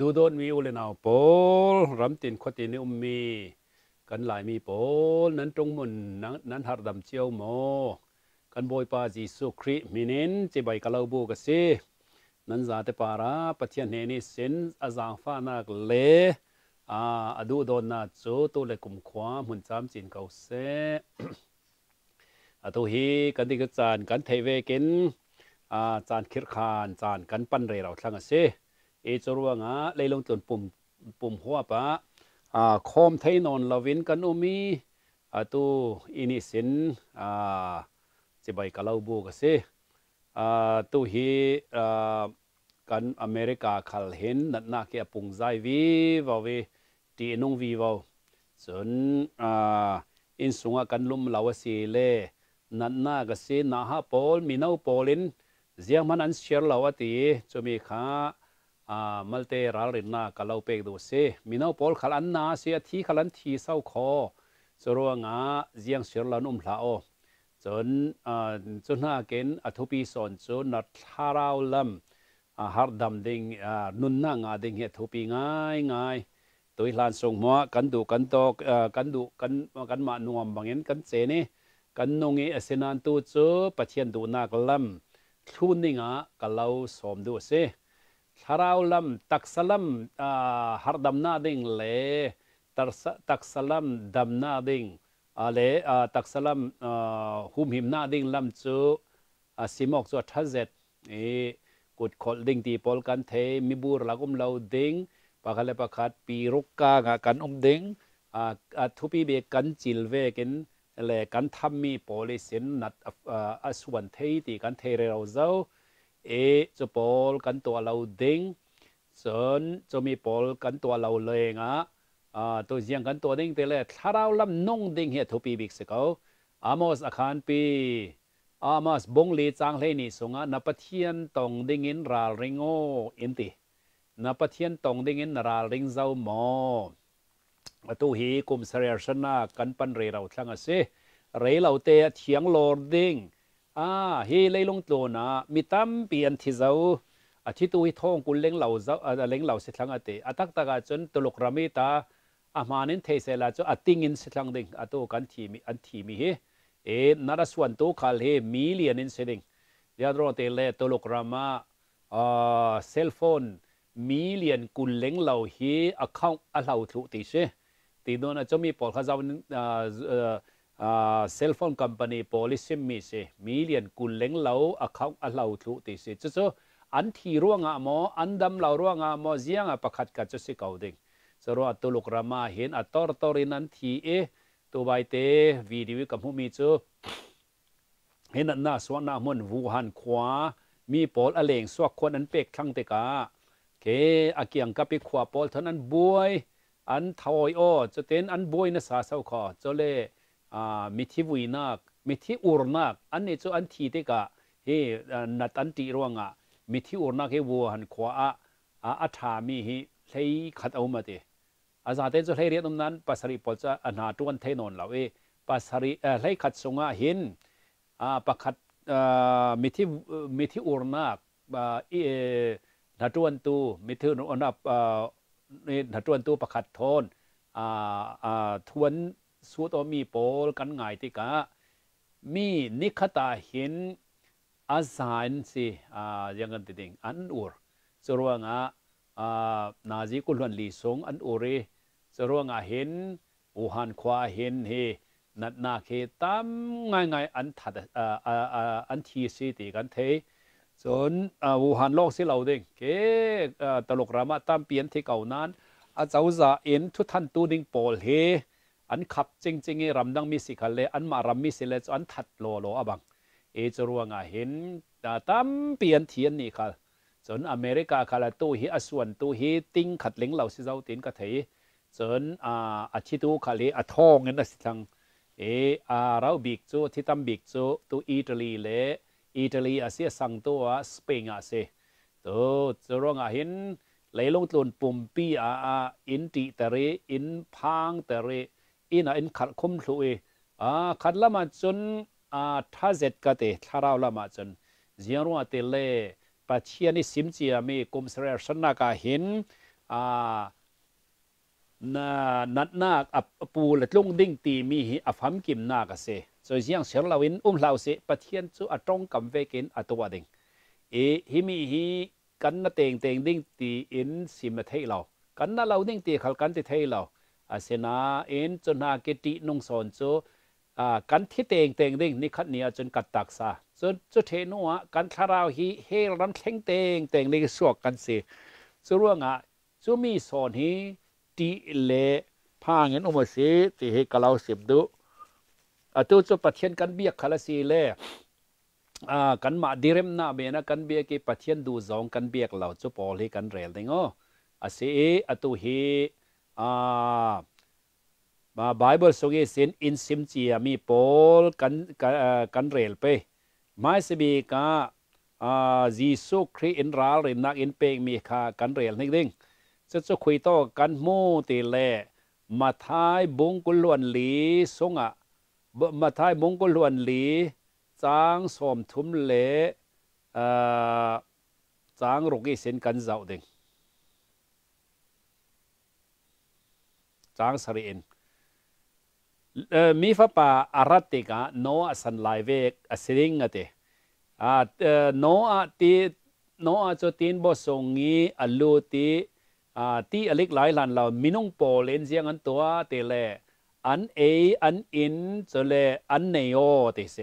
ดูโดนมอุลเลเนาโอลรำตินขตินิอุมมีกันหลายมีโอลนั้นตรงมุนนั้นหารดำเจียวโมกันบอยปาจีสุคริมินินเจใบกะเลาบูกะซีนั้นซาเตปาราปะเทียนเนนิสินอาซางฟ้านักเลอาดูโดนนาจูตัวเลกุมความุนจามจินเขาเซอาตุฮีกันติกจานกันเทเวกินอาจานคิรคานจานกันปันเรเราทั้งเซเอจรวงาเลยลงตุนปุ่มปุ่มหัวปะอ่าคอมไทยนอนลาวินกันอุมีอ่าตูอินิสินอ่าสบใบกะเลาบูกเสอ่าตูฮีอ่ากันอเมริกาขัลเห็นนัดนาเกียปุงใจวีวาวีตีนงวีวาวส่วนอ่าอินสุงกันลุมลาวสีเลนัดนากเซนาฮาปอลมีนาวปอลินเสียงมันอันเชียร์ลาวตีจะมีข้ามัลเตรารินนากะเลาเปกดูเซมีนาวปอลขลันนาเสียที่ขลันทีเศร้าคอสรวงอาเจียงเสียลานุ่มลาโอจนจนหาเกินอธุปีสอนจนนัดทาราวลำฮาร์ดัมดิงนุนนางาดิงเหตุปีง่ายง่ายตัวลานทรงมัวกันดูกันโตอกกันดูกันกันมานวมบางเงินกันเจนี่กันนงเอเซนันตูจูปะเทียนดูนากลำทุนนี่งะกะนเราสมดูเซทาราลัมตักสลัมฮาร์ดัมนาดิงเลตักสลัมดัมนาดิงเลตักสลัมหุมหิมนาดิงลัมจูสิมอกจวดทัเซตเอกดดขลดิงตีปอลกันเทมิบูรลักุมเาวดิงปากาเลปากัดปีรุกกางากันอมดิงอทุปีเบกันจิลเวกินเลกันทำมีโปลิสินนัดอสวนเทตีกันเทเรอราเจ้าเอจะปอลกันตัวเราดิงสนจะมีปอลกันตัวเราเลงอ่ะอ่าตัวเสียงกันตัวดิงแต่ละถ้าเราลำนงดิงเหฮทุปีบิกสกาอามอสอาคารปีอามาสบงลีจางเลนี่สงะนับเทียนตองดิงินราริงโออินตินับเทียนตองดิงินราริงเจ้าหมอประตู้ฮีกุมเสรีชนะกันปันเรเราทั้งเสเรเราเตะเถียงโลดดิงอาเฮเลยลงตัวนะมีตั้มเปลี่ยนที่เจ้าอาทิตย์ตัวท้องกุลเล้งเหล่าเจ้าเล้งเหล่าสิทังอเตอตักตะกาจนตลกรามิตาอามานินเทเซลาจนอติงินสิทังดิงอตัวกันทีมีอันทีมีเฮเอ็นารสวนตัวขาเลมีเลียนินเสดิงเดียดรอเตเลตลกรามาอ่อเซลฟอนมีเลียนกุลเล้งเหล่าเฮอเข้าอเหล่าทุติเชตีโดนจะมีปอลข้าเจ้า cell phone company policy mi se million kun leng lo account a lo thu ti se chu chu an thi ruanga mo an dam lo ruanga mo zianga pakhat ka chu si kau ding so ro atuluk rama hin ator torin an thi e tu bai te video ka mu mi chu hen an na so na mon vu han khwa mi pol a leng so khon an pek thang te ka ke akiang ka pi khwa pol thon an buai an thoi o chu ten an buai na sa sau kho cho le ่ามิทิวินักมิทิอุรนักอันนี้จะอันทีเดกะเฮนัดอันติรวงอ่ะมิทิอุรนักเฮวัวหันขวาอาอัฐามีเฮใช้ขัดเอามาเตอาจารย์เต้จะให้เรียนตรงนั้นปัสริปจะอนาตวนเทนนเราเอปัสริเอ่อให้ขัดสงฆ์เห็นอ่าประคัดอ่ามิทิมิทิอุรนักบ่าเอนาตวนตูมิทิอุรนักอ่าอนาตวนตูประคัดทนอ่าอ่าทวนสุดมีโปลกันง่ายติกะมีนิคตาเห็นอาศานสิอ่ายังกันติดงอันอุร์สรวงอ่ะอ่านาจีกุลวันลีสงอันอูเรสรวงอ่ะเห็นอูหันควาเห็นเฮนัดนาเคตามง่ายง่ายอันถัดอ่าอ่าอันทีสิติกันเทส่วนอูหันโลกสิเราดด้งเกตลกรามาตามเปลี่ยนที่เก่านั้นอาเจ้าจะาเอ็นทุกท่านตูดิงโปลเฮอันขับจริงจริงไอ้รำดังมิสิขัเลยอันมารำมิสิเลจอันถัดโลโลอบังเอจรัวงาเห็นตาตั้มเปลี่ยนเทียนนี่ค่ะจนอเมริกาคาราตูฮีอส่วนตูฮีติ้งขัดเล็งเหล่าสิเจ้าตินกะเถยจนอ่าอาชิตูคาเลอทองเงินนะสิทังเออาเราบิกจูที่ตั้มบิกจูตูอิตาลีเลอิตาลีอาเซียสังตัวสเปนอาเซตัวจรวงอาเห็นไหลลงตุนปุ่มปีอาอินติเตะเรอินพางเตะเรอินอินขัดคุมสุยอ่าขัดละมาจนอ่าท่าเจ็ดกะเตทาราวละมาจนเจียรัวเตเล่ปะเจียนิสิมเจียมีกุมเสรสนากาเห็นอ่านานัดนาอับปูละลงดิ่งตีมีอับหมกิมนากเสจอยยังเสียงลาวินอุ้มลาวเสปะเทียนจูอตรงกัมเวกินอตัวดิงเอฮิมีฮีกันนาเตงเตงดิ่งตีอินสิมเทเรา กันนาเราดิ่งตีขัลกันติเทเราอาเซนาเอ็นจนาเกตินงสอนโจกันที่เตงเตงดิ่งนิคัดเนียจนกัดตักซาจนจุเทนัวกันคาราวฮีเฮรันเข่งเตงเตงนี่สวกกันเสิจสร่วงอ่ะจูมีสอนฮีตีเลพาเงินอุมเสิตีเฮกะเราวสิบดูอะตัวจะปัเทียนกันเบียกคาาสีเล่กันมาดิเรมนาเบนะกันเบียกีปัเทียนดูจองกันเบียกเหล่าจะปอลให้กันเรลเด้งอ๋ออาเสียอาตัวเฮมาไบเบิลสุกีสินอินซิมจียมีโปลกันกันเรลไป ไม่สบีกาจีสุครีอินราลินนักอินเปงมีคากันเรลนิดนึงจะจะคุยต่อกันโมตีแลมาท้ายบงกุลวนหลีสงะมาท้ายบงกุลวนหลีจางสมทุมเลจางรุกีสินกันเจ้าด้งจางสรีนมีฟ้าป่าอรัติกาโนอสันไลเวกอสิริงเตอะโนอาตีโนอาจตินบอสงีอัลลูตีอาตีอเล็กไลายหลานเรามินุงโปเลนเซียงอันตัวเตเลอันเออันอินจะเลอันเนโอเตเซ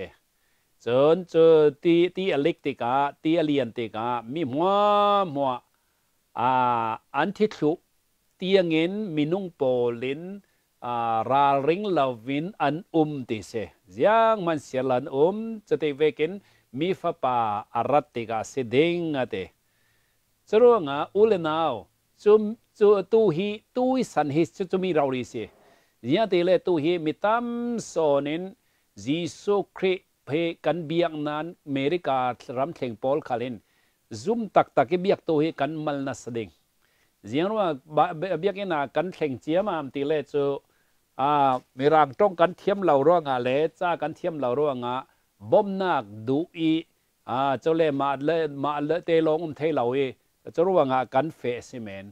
จนจะตีตีอเล็กติกาตีอเลียนติกามีมัวมัวอาอันทิศุก tiếng in minung po lin à ra ring lovin an um ti se giang man se lan um cho te ve ken mi fa pa arat ti ga se ding ate sero nga ule nao chum chu tu hi tu san hi chu chu mi rau ri se ya te le tu hi mi tam so nen jisu kri phe kan biang nan america ram theng pol khalin zum tak tak ke biak tu hi kan mal na sading เสียงว่าเบียกินากันแข่งเจียมามตีเลจูอ่ามีรางตรงกันเทียมเหล่าร่วงอะเลจ้ากันเทียมเหล่าร่วงอะบ่มนักดุอีอ่าเจ้าเล่มาเล่มาเล่เตลงอุ้มเทเหล่าเอเจ้าร่วงอะกันเฟสิเมน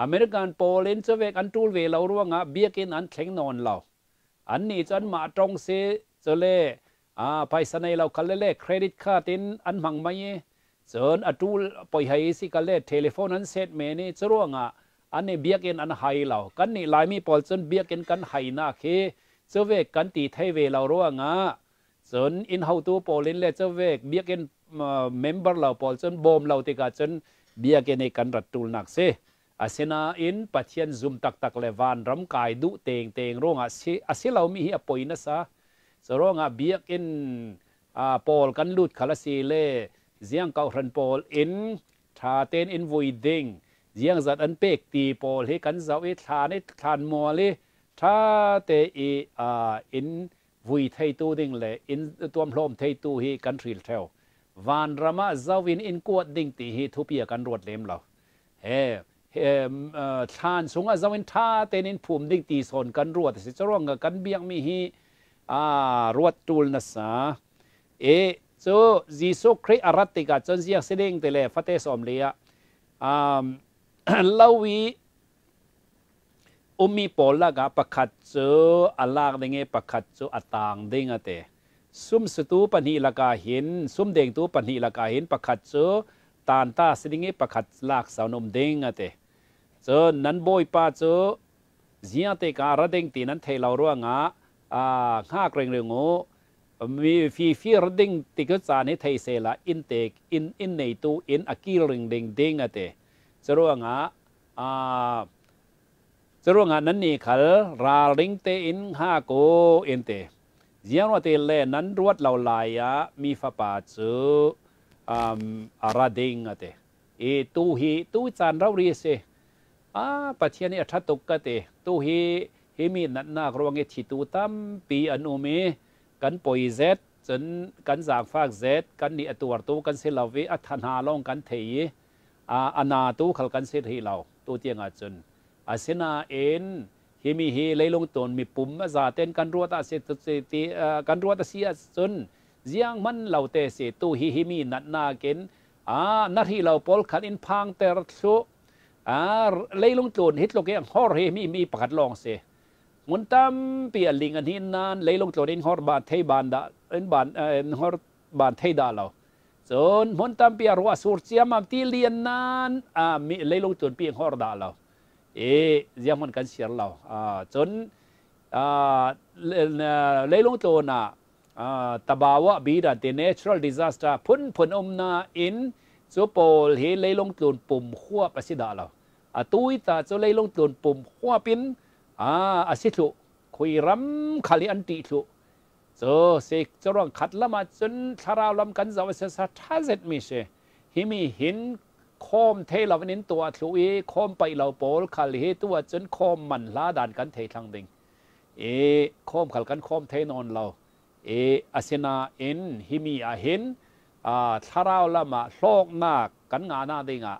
อเมริกันโปแลนด์จะเวกันทูลเวเหล่าร่วงอะเบียกินอันแข่งนอนเหล่าอันนี้จันมาตรงเสเจ้าเล่อ่าไปสนเราคันเล่เครดิตค่าตินอันมังไม่จนอตูปอยไฮสิกะเลเทเลโฟนั้นเซตเมนี่จรวงอ่ะอันนี้เบียกเองอันไฮเหล่ากันนี่ลายมีปอลจนเบียกเองกันไฮนาเคเจเวกกันตีไทเวเราร่วงอ่ะจนอินเฮาตัวปอลินเลเจเวกเบียกเอ็นเมมเบอร์เราปอลจนบอมเราติกาจนเบียกเองในกันรัดตูลนักเซอาเซนาอินปัจเจียนซุมตักตักเลวานรำกายดุเตงเตงร่วงอ่ะอาเซเรามีอปอยนะซะสร่วงอ่ะเบียกเองอ่าปอลกันลุดคาลาซีเลเสียงเกาหันปอลอินทาเตนอินวุยดิงเสียงจัดอันเปกตีปอลให้กันเ้าเอทานิทานมอเลทาเตออาอินวุยไทตูดิงเลยอินตัวมพร้อมไทตูให้กันทริลเทลวานรามาเจ้าวินอินกวดดิ่งตีให้ทุเปียกันรวดเล็มเราเฮ้ทานสงอาจจะเปนท่าเต้นินภูมิดิ่งตีสนกันรวดสิจะร้วงกันเบียงมีฮีอ่ารวดตูลนะสาเอซยซูคริอารติกาจนเสียงเสด็งแต่ละฟัตเตสอมเลียอ่าเลวีอุมีปอลลากับประคัตจูอลากดงเงประคัตจูอต่างดิงอเตซุมสตูปนีลกาหินซุมเด้งตูปนีลกาหินประคัตจูตานตาเสิ่งเงประคัตลากสาวนมเด้งอ่ะเตจนนั้นบอยป้าจูเสียงเตการะเด้งตีนันเทลาวรวงอะอ่าข้าเกรงเรืองโอูมีฟีฟีรดิงติกซานิไทยเซลาอินเตกอินอินในตูอินอากิริงดิงดิงอะเตสรุงอ่ะอ่าสรุงอ่ะนั่นนี่ขลราลิงเตอินห้าโกอินเตเจียงวัดเตเลนั้นรวดเหล่าลายะมีฟะปาจูอาราดิงอะเตเอตูฮีตูจานเราเรียเซอาปัจเจเนอัตตุกะเตตูฮีเฮมีนันนากรวงเอทิตูตัมปีอนุเมกันปอยเซตจนกันสางฟากเซตกันนีตัวตู้กันเสลาวิอัธนาลงกันเทีอาณาตู้ขลกันเสทีเราตัวเตียงอาจนอาเสนาเอ็นฮิมีฮีเลยลงตนมีปุ่มมาซาเต้นกันรัวตาเสตเสตีกันรัวตาเสียจนเสียงมันเราเตเสตูฮิฮิมีนัดนาเกนอานาทีเราปอลขันอินพังเตรชุอาเลยลงตนฮิตโลกยังฮอร์เฮมีมีประกาศลองเสมุนตั้มเปียลิงอันนี้นานเลยลงตัวเองฮอร์บาทไทยบานดาเอ็นบานเอ็นฮอร์บานไทยดาเราจนมุนตั้มเปียรัวสูรเสียมาที่เลียนนานอ่ามีเลยลงตัวเปียฮอร์ดาเราเอ๊ะเสียมันกันเสียเราอ่าจนอ่าเลยลงตัวน่ะอ่าตบาวะบีดาเดเนชั่นดิซาสเตอร์พุ่นพุ่นอมนาอินสุโปลเฮเลยลงตัวปุ่มขั้วประสิดาเราอ่าตุ้ยตาจะเลยลงตัวปุ่มขั้วปิ้นอาอาศิสุคุยรำคาลิอันติสุจอเสกจรองขัดละมาจนทาราวลำกันสาวเสสะท่าเสร็จมิเชหิมีหินโคมเทเราเน้นตัวทุเอโคมไปเราโปลคาลิตัวจนโคมมันลาด่านกันเททางดิงเอโคมขัดกันโคมเทนอนเราเออาเซนาเอ็นหิมีอาเห็นอ่าทาราวละมาโลกนากันงานาดิงอ่ะ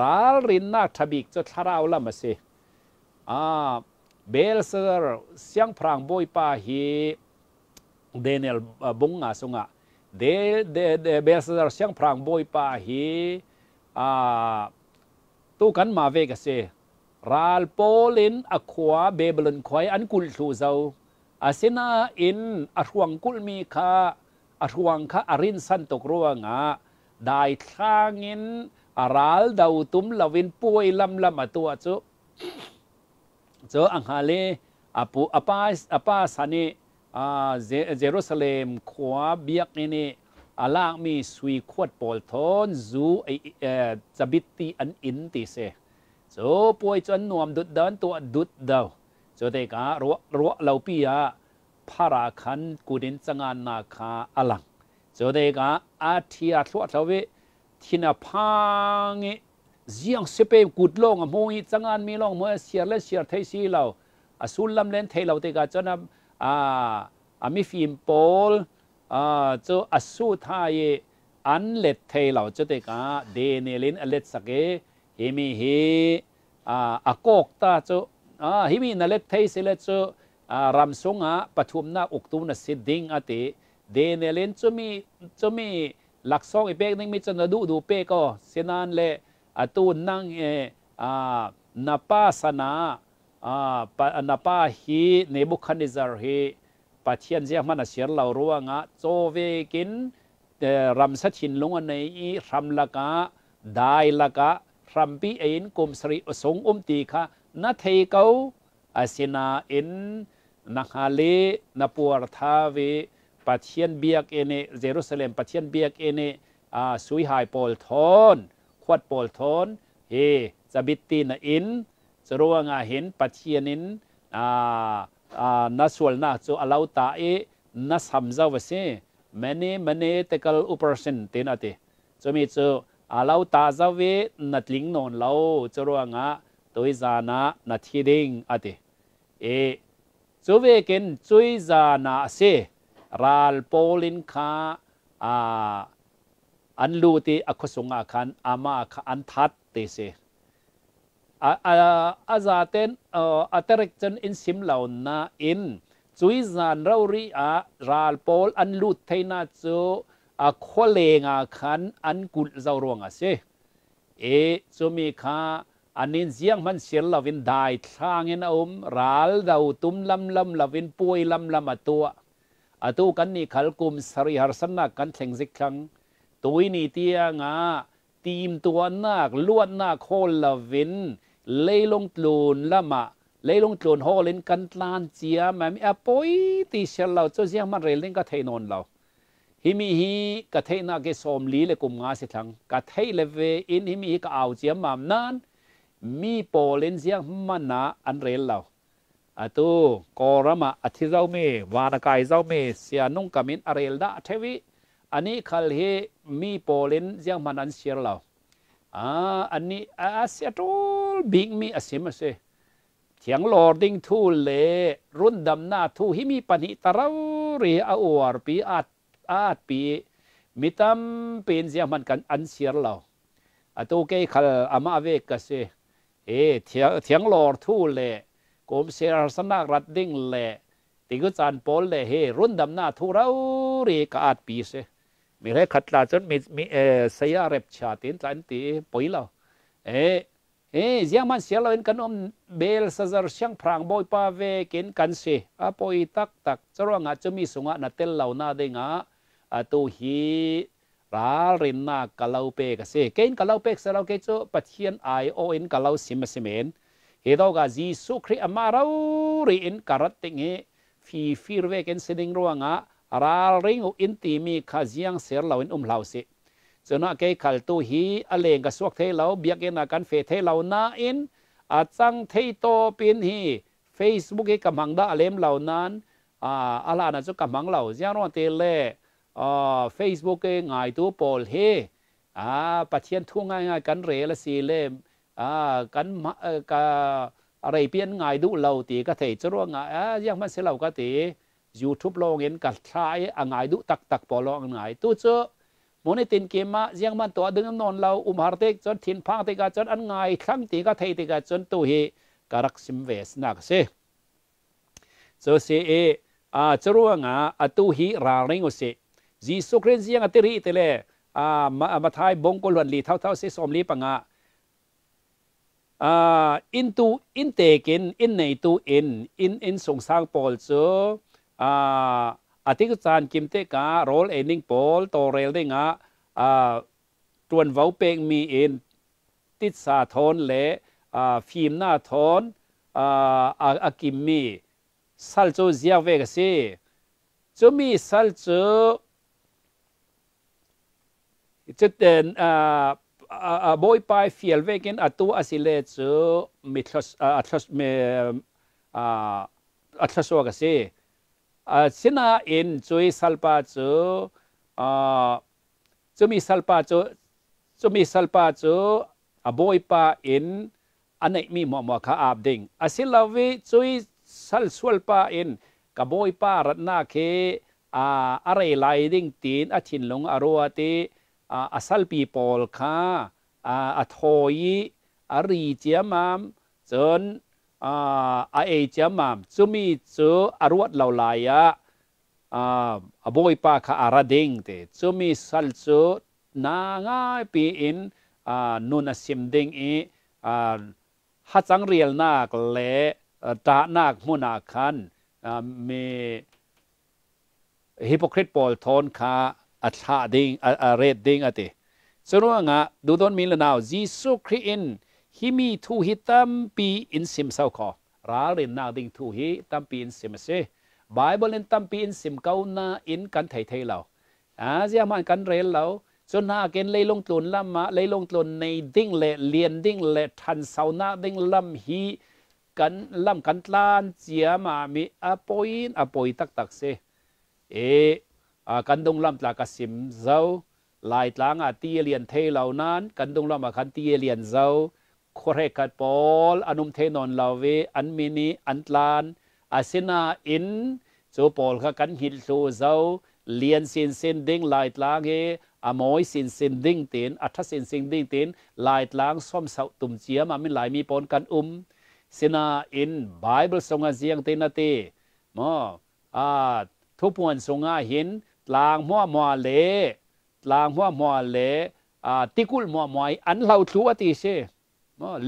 รารินนาทบิกจะทาราวละมาเสอ่าเบลเซอร์เสียงพรางบอยป้าฮีเดนเอลบุงอาสงะเดเดเดเบลเซอร์เสียงพรางบอยป้าฮีอ่าตู้กันมาเวกเซรัลโปลินอควาเบเบลนควายอันกุลสูเจ้าอาเซนาอินอทวงกุลมีคาอทวงคาอารินสันตกรัวงาได้ทางเงินอารัลดาวตุ้มลาวินป่วยลำลำมาตัวจุจออังฮาเลอปูอปาอาปาสานีอาเยรูซาเล็มขวาเบียกนี่อาลางมีสวีขวดปอลทอนซูไอจะบิตีอันอินติเซจซป่วยจนนวมดุดเดินตัวดุดเดาจซเตการัวรัวเหลาปียาพาราคันกูดินจงานนาคาอลังจซเตกาอาทิอาสวทวเวทินาพัง ziang sepe kut long a moi changan mi long moi siar le siar thei si lo a sul lam len thei lo te ga chana a a mi phim pol a cho a su tha ye an let thei lo cho te ka de ne len a let sake he mi he a a kok ta cho a hi mi na let thei se le cho a ram sung a pathum na uk tu na si ding a te de ne len cho mi cho mi หลักซองอีเป๊กนึงมีจนดูดูเป๊กก็เสนานเละ atun nang e napasana napahi Nebuchadnezzar hi pathian zia mana siar lau ruanga chove kin ramsa chin lunga nei i ram laka dai laka rampi ein kum sri osong um ti kha na thei kau asina in nakhale napuar thawe pathian biak ene jerusalem pathian biak ene sui hai pol thon ควดโปลทนเฮสบิตตีนอินสรวงาเห็นปัจเจียนินอ่าอ่านัสวลนาจูอาลาตาเอนัสฮัมซาวเซเมเนเมเนเตกลอุปรสินตินอติจมีจูอาลาตาจาเวนัดลิงนนเราจรวงะตัวจานานัดทีดิงอติเอจูเวกินจุยจานาเซรัลโปลินคาอ่าอันลูตีอคสงอาคันอามาคอันทัดเตเซอาอาจาเตนอัตรกจนอินสิมเหล่านาอินจุยจานเรารีอาราลโปลอันลูดไทนาจูอาโคเลงอาคันอันกุลเจ้ารวงอาเซเอจูมีคาอันนี้เสียงมันเสียงลาวินได้ทางเงินอมรัลดาวตุ้มลำลำลาวินป่วยลำลำมาตัวอาตัวกันนี่ขัลกุมสริหารสนักกันแข่งสิครั้งตัวนี้เตียงาตีมตัวน้าลวดน้าโคละเวนเลยลงโลนละมะเลยลงโลนฮอเลนกันลานเจียม่มีอปอยตีเชลเราเจะเสียมันเรียนก็เทนอนเราฮิมีฮีก็เทนาเกสอมลีเลกุมงาสิทังก็เทเลเวอินฮิมีฮก็เอาเจียมามน้นมีโปเลนเสียงมันนาอันเรนเราอะตูกอรมาอธิเจ้าเมวานกายเจ้าเม เสียนุ่งกามินอเรลด้เทวิอันนี้คาลเฮมีโปเลนย้งมันอันเสียเราอ่าอันนี้อาเซียตบิงมีอาเซียมาเซเถียงลอดิงทูเลรุ่นดำหน้าทูหิมีปนิตราเรียอวอร์ปีอาดอาดปีมิตัมเป็นเจียมันกันอันเสียเราอตัวเกย์คาลอามาเวกัสเซเอเถียงเถียงลอดทูเลกมเสร์สนักรัดดิ้งเลติกุจานปอลเลเฮรุ่นดำหน้าทูเราเรียกอาดปีเซ Mire, katlațon mi, mi e, se ia repchatin, tlanti, poila. E, e, zia man sia loin kan om bel sa zar siang prang boi pa ve kin kan se. A poi tak tak, zoro nga chumi sunga na tel lau na de nga. A tu hi ra rin na kalau pe ka se. Kein kalau pe sa lau ke cho patien ai o in kalau sim simen. He dau ga ji su kri amarau ri in karat tingi. Fi fir ve kin sining ruanga. ra ring u in ti mi kha jiang ser lo in um lau si chuna ke khal tu hi aleng ka suak the lo biak ena kan fe the lo na in a chang thei to pin hi facebook e kamang da alem lo nan a ala na chu kamang lo jiang ron te le a facebook e ngai tu pol he a pathian thu ngai ngai kan re la si le a kan ka อะไรเปียนง่ายดูเราตีก็เถิดจะรู้ง่ายยังมันเสียเราก็ตี YouTube ลงเห็นกัดทรายอ่างไงดูตักตักปอลองอ่างไงตู้เจอมนิตินเกมมาเสียงมันตัวดึงนอนเราอุมหารเตกจนทินพังเตกจนอันไงครั้งตีก็เทติกจนตัวเฮกรักสิมเวสนักเซเจอเซเออาจรัวงาอตุฮีราเริงอุเซจีสุครินเสียงอติริเตเลอามามาทายบงกลวนลีเท่าเท่าเซสอมลีปังอาอินตูอินเตกินอินในตูอินอินอินสงสางปอลเจออาทิตกุสานกิมเตกาโรลเอ็นิงโปลโตเรลได้งะตรวนเว้าเปงมีเอ็นติดสาทนและฟิล์มหน้าทนอากิมมีสัลโจเซียเวกเซจะมีสัลโจจะเต็นบอยไปฟิลเวกินอตัวอสิเลจมิทลสอัทลสเมอัทลสวกเซ sina en chui salpa chu chumi salpa chu chumi salpa chu aboi pa en anai mi mo mo kha ap ding asilawi chui sal swalpa en kaboi pa ratna ke a are lai ding tin a chin long arwa te a sal pi pol kha a thoi a ri chiamam chon อาเอจมามซุมีซูอารวดเหล่าลายะอาบอยปาคาอาราดิงเตซุมีสัลซูนางายปีอินอานุนสิมดิงอีอาฮัจังเรียลนากเลตานาคมุนาคันมีฮิปโปคริตปอลทอนคาอัชาดิงอาเรดดิงอะเตสรุว่างะดูต้นมีลนาวจีสุคริอิน hi mi thu hi tam pi in sim sau kho ra rin na ding thu hi tam pi in sim se bible in tam pi in sim kau na in kan thei thei lo a zia man kan rel lo cho na ken lei long tlun lam ma lei long tlun nei ding le lien ding le than sau na ding lam hi kan lam kan tlan chia ma mi a poin a poi tak tak se e à, cần đông lâm là cả sim dâu lai là ngà tia e liền thê lâu nan cần đông lâm mà khăn tia e liền dâu คเรกัดปอลอนุมเทนอนลาเว อันมินีอันตลานอาเซนาอินจูปอลกันหินโซเจ้าเลียนสินสินดิ้งไลท์ลางเออโมยสินสินดิ้งเตนอัทสินสินดิ้งเตนไลท์ลางส้มเสาตุ่มเจียมามินหลายมีปนกันอุ้มเซนาอินไบเบิลสรงอาเซียงเตนาเตมออาทุพวนสรงอาหินหลางหัวมอเลหลางหัวมอเลอ่าติกุลมอมอย อันเหราทุวตีเช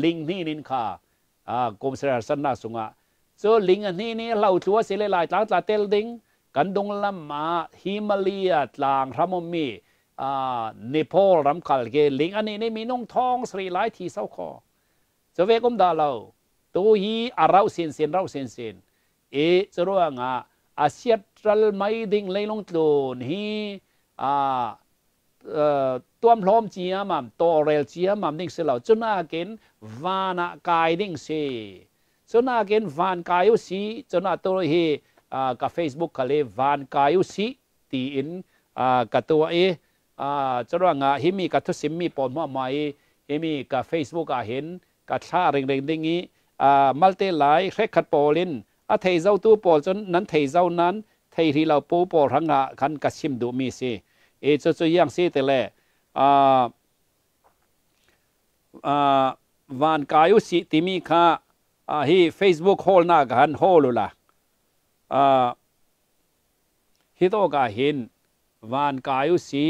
ลิงนี่นินค่ะกรมสารสนาสุงะเจลิงอันนี้นี่เราชัวสิเลลายตาตาเตลดิง กันดงลำมาฮิมาเลียตลางรามมี อ่าเนโาลรำคาลเกลิงอันนี้นี่มีน้องทองสรีหลายทีเศร้าคอจะเวกุมดาเราตัวฮีอาราวเซนเซนเราเซนเซนเอจะรู้ว่างอาเซียตรัลไม่ดิงเลยลงตัวฮีอ่าตัวมลอมเชียมันตัวเรลเชียมันนิ่งเสียวจน่ากินวานกายนิ่งเสียจน่ากินวานกายุสีจน่าตัวเฮกับเฟซบุ๊กเขาเลยวานกายุสีตีอินกับตัวเอะจนว่างาฮิมีกับทุสิมีปอนมาใหม่ฮิมีกับเฟซบุ๊กเห็นกับชาเร่งเริงดิ่งนี้มัลติไลท์เรคคัดปอลินอาเทยเจ้าตัวปอลจนนั้นเทยเจ้านั้นเทยที่เราปูปอลทั้งละคันกับชิมดูมีเสียเอ也就这样写的嘞啊啊，วันกายุสิติมีค่ะอ่าฮีเฟซบุ๊กโฮลนัากันโฮลุล่ะอ่าฮิโตกาเห็นวันกายุสิ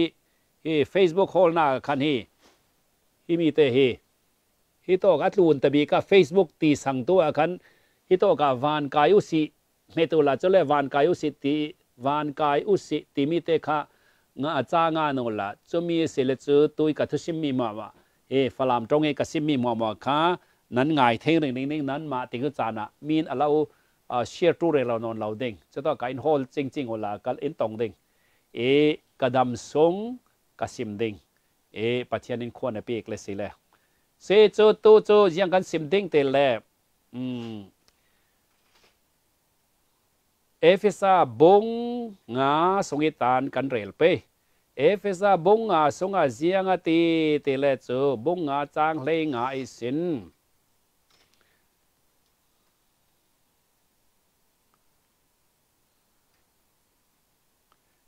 ฮีซบุ๊กโฮลนัาคันฮีฮีมีเตฮีฮิโตกาดลูนตบีก็เฟซบุ๊กตีสังตัวคันฮิโตกาวันกายุสิเมตุลาเจเลวันกายุสิติวันกายุสิติมีเตค่ะนาจ้างานนั่ละจะมีเสลจูตุยกับทุสิมีมาวะเอฟลามตรงเอกสิมีมาวะค่ะนั้นไงเทงเร่งนร่งนั้นมาติคุจานะมีนเราเอ่อเชียร์ตู้เรื่องเรานอนเราดิ้งจะต้องการอินโฮลจริงจริงอล่ะกันอินตองดิ้งเอกระดมสงกระสิมดิ้งเอปัจเจียนควรจะเปียกเลยสิแล้วเสียจตู้จูยังกันสิมดิ้งเต็มแล้วอืมเอฟซาบงงาสงิตานกันเรลเป Ephesa bông ngà sông ngà giang ngà tì tì lệ chú bông ngà trang lê ngà y xin.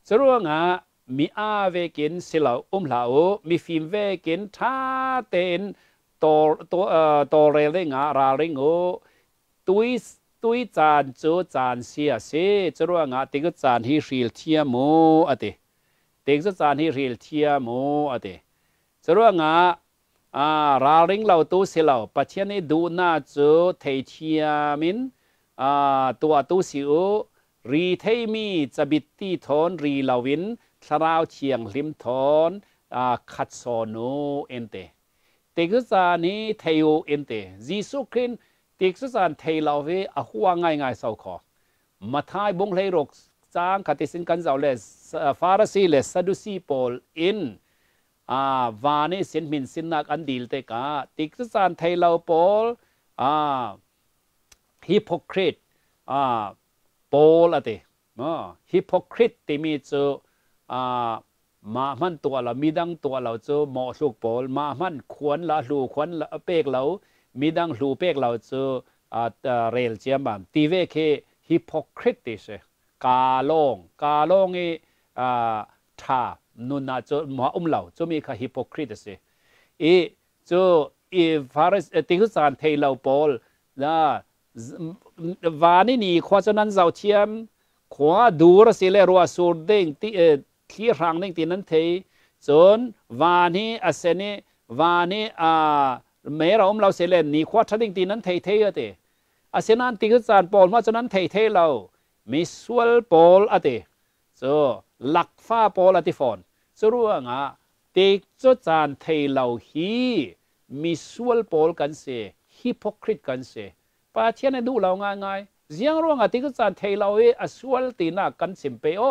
Sơ rùa ngà mi a về kiến xì lậu ôm lậu mi phim về kiến tha tên tổ tổ ờ, tổ rê lê ngà rà lê ngô túi túi chàn chú chàn xìa xì sơ rùa ngà tì cái chàn hi rìl thia mô à tì. ต็งสจานใเรียลเทียโมอะเตสรุปงาอ่าราริงเราตูเสิเราปัจเจนดูน่าจูเทเทียมินอ่าตัวตูสิโอรีเทมีจะบิตตีทอนรีลาวินสราวเชียงลิมทอนอ่าคัดโซโนเอนเตต็งสานนี้เทียวเอนเต จีสุครินต็งสจานเทียลาเวอหัวง่ายง่ายเศรขอมาทายบงเลยรกจ้างคาติสินกันเจ้าเลสฟาร์ซีเลสซาดูซีโปลอินอาวานิสินมินสินนักอันดีลเตกาติกสานไทยเราโปลอาฮิปโปคริตอาโปลอะไเตฮิปโปคริตติมีจูอามามันตัวเรามีดังตัวเราจูหมอสุกโปลมามันควรละลูควรละเปกเรามีดังลูเปกเราจูอาเรลเจียมบัมตีเวเคฮิปโปคริติเชกาลงกาลงอีอ่าทานุนาจมหาอุ้มเหล่าจูมีคาฮิปโปคริตสิอีจูอีฟาริสติคุสานเทลาโปลนะวานี่นี่ข้าจะนั้นเราเทียมขวาดูรสิเลรัวสูดเด้งที่เอที่รังเด้งที่นั้นเทจนวานี่อาเซนีวานี่อ่าเมเราอมเราเสเลนนี่ข้าทัดเด้งที่นั้นเทเทเตอาเซนันติคุสานโปลว่าจะนั้นเทเทเรามิสวลปอลอะเตโซลักฟ้าปอลอะติฟอนสรุว่าเด็กจดจานเทเหล่าฮีมิสวลปอลกันเสียฮิปโปคริตกันเสียปาเทียนดูเราง่าง่ายเสียงร้วงอะติกจานเทเหล่าเออสวลตีน่ากันสิมเปียอ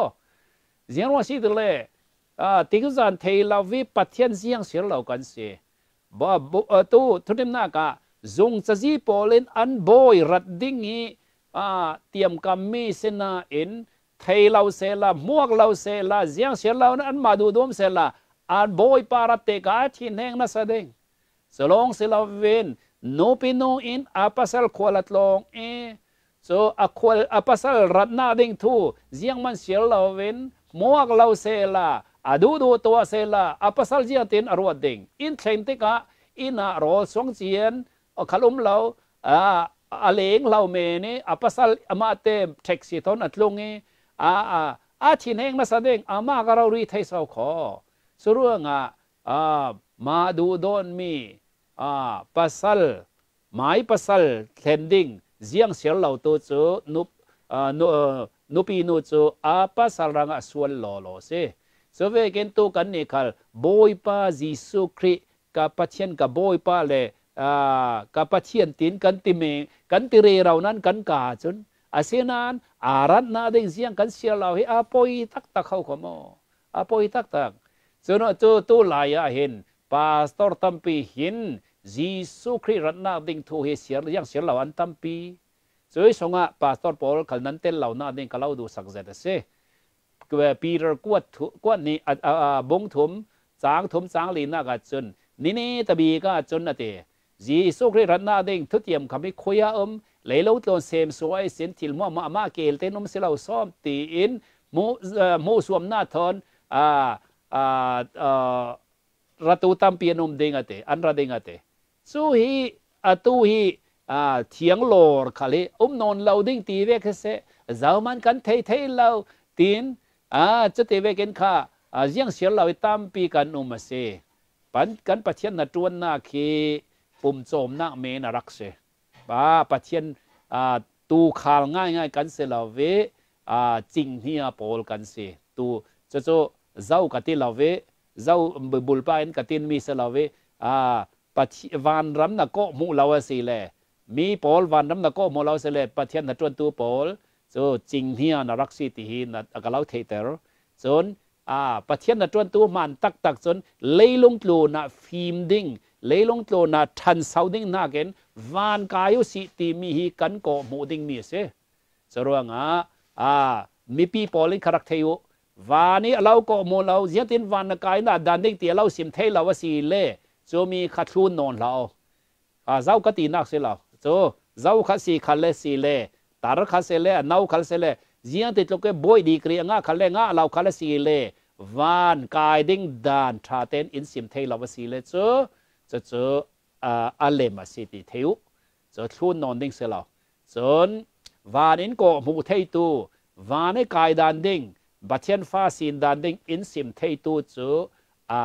เสียงร้องสิ่เดเลอ่าติกจันเทยลาวิปัจจัยเสียงเสียงเหล่ากันเสบ่บ่เออตู้ทุนิมนากะจงจะจีโปเลนอันบอยรัดดิ้งอีเตรียมกำมีเสนาเอ็นไทยเราเสลามวกเราเสลาเสียงเสลเานั้นมาดูดมเสลาอันโบยปาระเตกาชินแห่งนัสดงสลองเสลาเวนโนปิโนอินอาปัสลควลัดลองเอ so อาควลอาปัสลรัตนาดดงทูเสียงมันเสียเาเวนมวกเราเสลาอาดูดูตัวเสลาอาปัสลเจียตินอรวดเดงอินเทนติกะอินอารอสงเจียนอขลุมเราอ่าอะเลงเราเมนี่อปัสสลมาเตมเท็กซีทอนอัตลงเออาอาอาทินเองมาแสดงอามากเรารีไทยสาวขอสรุปงะอ่ามาดูโดนมีอ่าปัสสลไม้ปัสสลเทนดิงเสียงเสียงเราตัวจูนุปอ่านุนุปีนุจูอาปัสสลรังอสวนหล่อหล่อเสสวเวกันตัวกันนี่คัลบอยปาจีสุครีกับพัชเจนกับบอยปาเลยกับเชียนตินกันติเม กันติเรเรานั้นกันกาจนอาเซนานอารัตนาเด้งเสียงกันเสียเราให้อาปอยทักตะเข้าขโมอาปอยทักตกจนจูตูลายเห็นปาสตอร์ตัมปีหินจีสุคริรัตนาเด้งทูเฮเสียยังเสียเราอันตัมปีสวยสงะปาสตอร์ปอลขันนั้นเต้นเหล่านาเด้งก็เล่าดูสักเจ็ตเซกวปีร์กวดกวดนี้บงถมจางถมจางลีนากาจนนี่นี่ตะบีก็จนนะเตจีสุกเรรันนาเด้งทุติยมคำใิ้คุยอมเลยเราตัวเซมสวยเส้นทิลมัวมามาเกลเต้นนมเสลาซ้อมตีอินมูมูสวมหน้าทอนอ่าอ่าอ่าระตูตัมเปียนมเด้งอะเตอันระเด้งอะเตสู้ฮีอะตูฮีอ่าเถียงโลรคาเลอมนอนเราดิ้งตีเวกเสเจ้ามันกันเทเทเราตีนอ่าจะเตเวกันค่ะอ่าเสียงเสียเราตัมปีกันนมเสปันกันประเทศนาจวนนาคีปุ่มโจมนักเมนรักเสป้าปะเทียนตูขาวง่ายง่ายกันเสลาเว จริงเฮียปลกันเสตูจะโจเจ้ากติลาเว เจ้าบุลปาอินกตินมีเสลาเวปะวันรำนักก็มูลาวสีแลมีโปลวันรำนักก็มูลาวสีแลปะเทียนนัดชวนตูโปลโจจริงเฮียนรักสีตีหีนักะเลาเทเตอร์จนอ่าปะเทียนนัดชวนตูมันตักตักจนเลยลงปลูนะฟิมดิ้งเลลงัวนาทันเสาดิ่งนาเกนวานกายุสิตีมีฮีกันโกมูดิ่งมีเสสรวงอ่ะอ่ามีปีพอลิคารักเทยุวานี่เรากโมเราเจียตินวานกายนาดันดิ่งเตียเราสิมเทยเราวสีเล่จะมีขัดรูนนอนเราอ่าเจ้ากตีนักสิเราจะเจ้าขัดสีขัดเลสีเล่ตารขัดสสเล่เน่าขัดสสเล่เจียติดโลกเก็บบอยดีกรีงาขัดเลงาเราขัดเลสีเล่วานกายดิ่งดันชาเตนอินสิมเทยเราวสีเล่จะจะเจออาเลมาสิติเทวจันนดี้กมูเทตูวานนกายดันดิ้งบัดเทียนฟ้าสินดันดิ้งอินสิมเทตูเจออ่า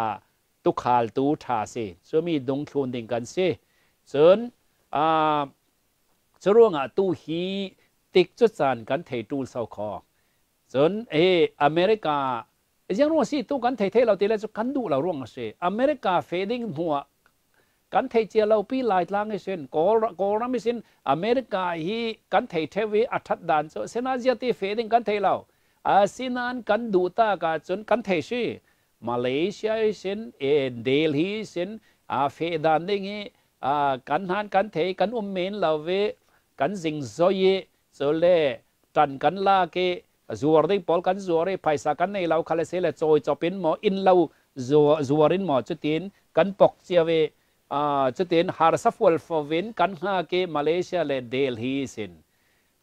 ตุขาลตูทาเซเจอมีดงคูนดิ้งกันเซเจนอ่าเจร่วงอ่ะตูฮีติกจุดสานกันเทตูเสาคอเจนเออเมริกายังรู้สิตูกันเทเทเราตีแล้วจะกันดูเราร่วงสิอเมริกาเฟดิ้งหัว kan thei chia lo pi lai tlang nge sen ko ko ram sin america hi kan thei the vi athat dan so sena zia ti fe ding kan thei lao a à, sinan kan du ta ka chun kan thei si malaysia sin e delhi sin a fe dan ding hi a kan han kan thei kan um men lo ve kan jing zo ye so le la ke zuar ding pol kan zuar e paisa kan nei lao khale se le choi pin mo in lo zuarin mo tin kan pok chia ve อจะเต็นฮาร์สัฟวลฟเวนกันฮาเกมาเลเซียและเดลฮีเซน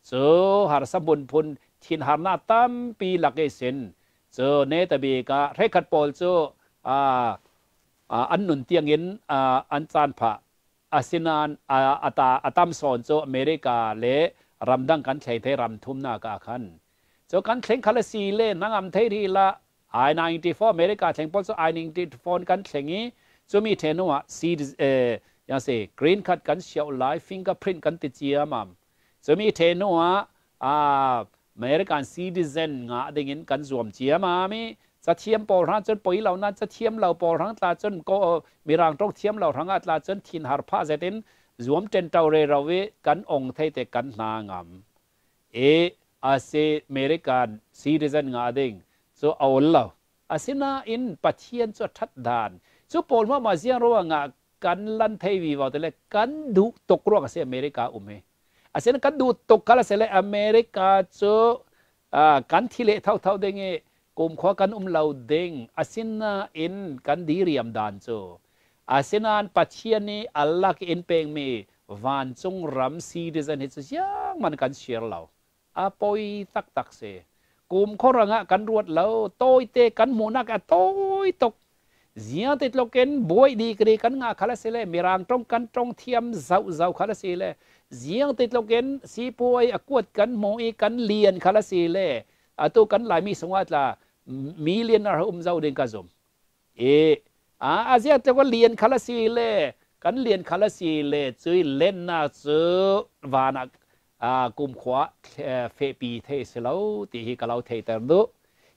เจอฮาร์สับบุญพุนทินฮาร์นาตัมปีลักเอเซนเจอเนตเบกาเรคัดปอลเจออ่าอันนุนเตียงเงินอ่าอันจานผะอาซินานอ่าอตาอาตัมสอนเจออเมริกาและรัมดังกันใช้ไทยรมทุ่มหน้ากาคันเจอกันเชงคาลซีเล่นนางอัมไทยรีละไอนาอินติฟอร์อเมริกาเชงปอลเจอไอนิงติฟอนกันเชงนี้ซูมีเทนัวซีดเออยังเซกรีนคัดกันเชียวไลฟ์ฟิงเกอร์พรินต์กันติดเชียมัมซูมีเทนัวอ่าเมริกันซีดิเซนงาดิเงินกันสวมเชียมามีจะเทียมปอรังจนปุ๋ยเหล่านั้นจะเทียมเหล่าปอรังตาจนก็มีรางต้องเทียมเหล่าทางอัตราจนทินหารผ้าเสรินสวมเจนเตอร์เรราเวกันองค์ไทยแต่กันนางามเออาเซเมริกันซีดิเซนงาดิงโซเอาเหล่าอาเซนาอินปะเทียนจวดทัดดานสุปนว่ามาเสียงรัวงากันลันเทวีว่าแต่ละกันดูตกรัวกับเสียอเมริกาอุเมออาเซนกันดูตกกันเสียลอเมริกาโจอ่ากันที่เละเท่าเท่าเด้งเอกลุ่มขอกันอุ้มเราเด้งอาเซนน่าเอ็นกันดีเรียมดานจะอาเซนานปัจเจียนีอัลลักเอ็นเปงเมวานจงรำซีดิสันเฮตุยังมันกันเชียร์เราอาปอยตักตักเสกลุ่มขวาะกันรวดเราโตยเตกันหมูนักอะโตยตก zia te loken boy di kri kan nga khala sele mirang trong kan trong thiam zau zau khala sele zia te loken si poi akuat kan mo i kan lien khala sele atu kan lai mi songat la million ar um zau den kazom e a azia te ko lien khala sele kan lien khala sele chui len na chu vana a kum khwa fe pi the selo ti hi kalau the tar do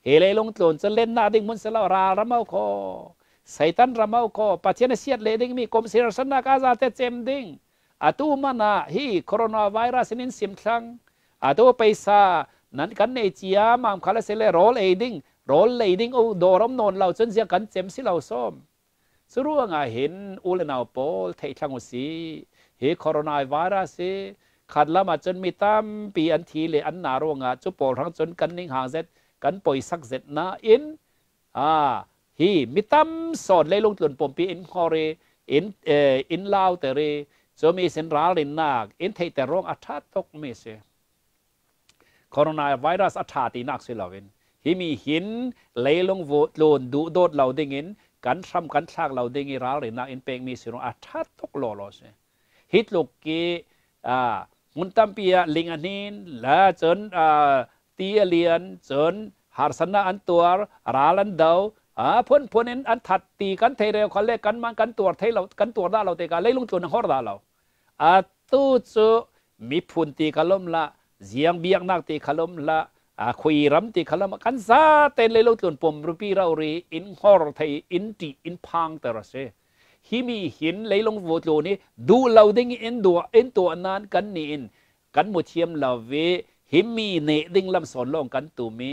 hele long tlon chen len na ding mun selo ra ramo kho ไซตันรามาโคปัจเจเนเซียดเลดิงมีกรมศิลสนาการาเตเจมดิงอาตูมานาฮีโคโรนาไวรัสนินสิมทังอาตูไปซานั้นกันเอเชียมามคาลเซเลโรลเอดิงโรลเลดิงโอโดรมนนเราจนเสียกันเจมสิเราซ้อมสรุงอาเห็นอูเลนาโปลเทชังอุสีเฮโคโรนาไวรัสเซขัดละมาจนมีตามปีอันทีเลอันนารวงอาจุปโปรทั้งจนกันนิ่งหางเซ็ตกันป่อยสักเซ็ตนะอินอ่าฮีมิตัมสอดเลยลงตุนปมปีเอ็นคอเรเอ็นเอ็นลาวเตเรโซมีเซนราลินนากเอ็นเทแต่รองอัราตกเมเสโคโรนาไวรัสอัตราตีนักสิลาเวนฮีมีหินเลยลงโวโลนดูโดดเราด้เงินกันทำกันทากเราด้เงินราลินนาเอ็นเปงมีสิรองอัตราตกหล่อล่อเสฮิตลูกเกอ่ามุนตัมเปียลิงอันนินและจนอ่าตีเลียนจนหาสนะอันตัวราลันเดาอ่าพ้นเพ้อนนันอันถัดตีกันเทเรียวคันเล็กกันมันกันตัวเทเรากันตัวได้เราเตกันเลยลุงจนหอดาเราอ่าตู้จูมีพุ่นตีขลมละเสียงเบียงนักตีขลมละอ่าคุยรำตีขลมกันซาเตนเลยลุงจนปมรูปีเรารีอินหอดไทยอินตีอินพังแต่ละเสฮิมีหินเลยลงโวโลนี้ดูเราดิ้งเอ็นตัวเอ็นตัวนานกันนินกันหมดเทียมเราเวฮิมีเนดิ้งลำสอนลองกันตูมี